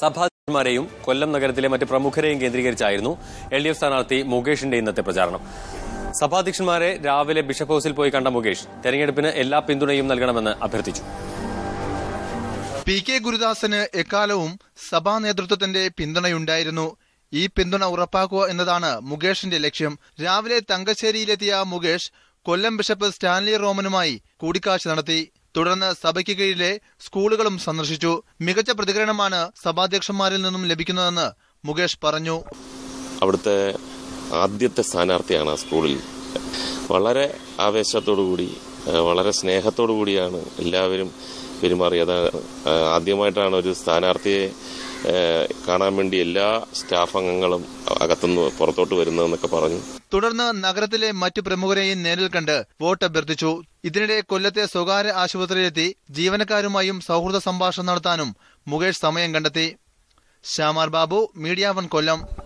സഭാമാരെയും കൊല്ലം നഗരത്തിലെ മറ്റ് പ്രമുഖരെയും കേന്ദ്രീകരിച്ചായിരുന്നു എൽ ഡി എഫ് സ്ഥാനാർത്ഥി മുകേഷിന്റെ ഇന്നത്തെ പ്രചാരണം സഭാധ്യക്ഷന്മാരെ രാവിലെ ബിഷപ്പ് ഹൌസിൽ പോയി കണ്ട മുകേഷ് തെരഞ്ഞെടുപ്പിന് എല്ലാ പിന്തുണയും നൽകണമെന്ന് അഭ്യർത്ഥിച്ചു പി കെ ഗുരുദാസിന് എക്കാലവും സഭാ നേതൃത്വത്തിന്റെ പിന്തുണയുണ്ടായിരുന്നു ഈ പിന്തുണ ഉറപ്പാക്കുക എന്നതാണ് മുകേഷിന്റെ ലക്ഷ്യം രാവിലെ തങ്കശ്ശേരിയിലെത്തിയ മുകേഷ് കൊല്ലം ബിഷപ്പ് സ്റ്റാൻലി റോമനുമായി കൂടിക്കാഴ്ച നടത്തി തുടർന്ന് സഭയ്ക്ക് കീഴിലെ സ്കൂളുകളും സന്ദർശിച്ചു മികച്ച പ്രതികരണമാണ് സഭാധ്യക്ഷന്മാരിൽ നിന്നും ലഭിക്കുന്നതെന്ന് മുകേഷ് പറഞ്ഞു അവിടുത്തെ ആദ്യത്തെ സ്ഥാനാർത്ഥിയാണ് ആ സ്കൂളിൽ വളരെ കൂടി വളരെ സ്നേഹത്തോടു കൂടിയാണ് എല്ലാവരും പെരുമാറിയത് ആദ്യമായിട്ടാണ് ഒരു സ്ഥാനാർത്ഥിയെ കാണാൻ വേണ്ടി എല്ലാ സ്റ്റാഫ് അംഗങ്ങളും അകത്തുനിന്ന് പുറത്തോട്ട് വരുന്നതെന്നൊക്കെ പറഞ്ഞു തുടർന്ന് നഗരത്തിലെ മറ്റു പ്രമുഖരെയും നേരിൽ കണ്ട് വോട്ട് അഭ്യർത്ഥിച്ചു ഇതിനിടെ കൊല്ലത്തെ സ്വകാര്യ ആശുപത്രിയിലെത്തി ജീവനക്കാരുമായും സൗഹൃദ സംഭാഷണം നടത്താനും മുകേഷ് സമയം കണ്ടെത്തി ശ്യാമാർ ബാബു മീഡിയ വൺ കൊല്ലം